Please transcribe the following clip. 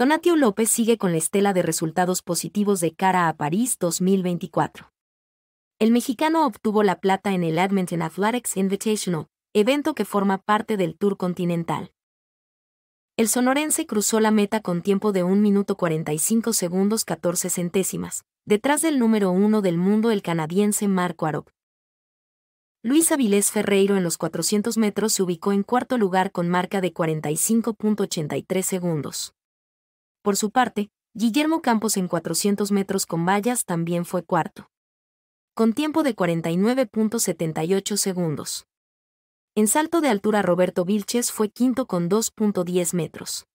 Donatio López sigue con la estela de resultados positivos de cara a París 2024. El mexicano obtuvo la plata en el Edmonton Athletics Invitational, evento que forma parte del Tour Continental. El sonorense cruzó la meta con tiempo de 1 minuto 45 segundos 14 centésimas, detrás del número uno del mundo el canadiense Marco Arop. Luis Avilés Ferreiro en los 400 metros se ubicó en cuarto lugar con marca de 45.83 segundos. Por su parte, Guillermo Campos en 400 metros con vallas también fue cuarto. Con tiempo de 49.78 segundos. En salto de altura Roberto Vilches fue quinto con 2.10 metros.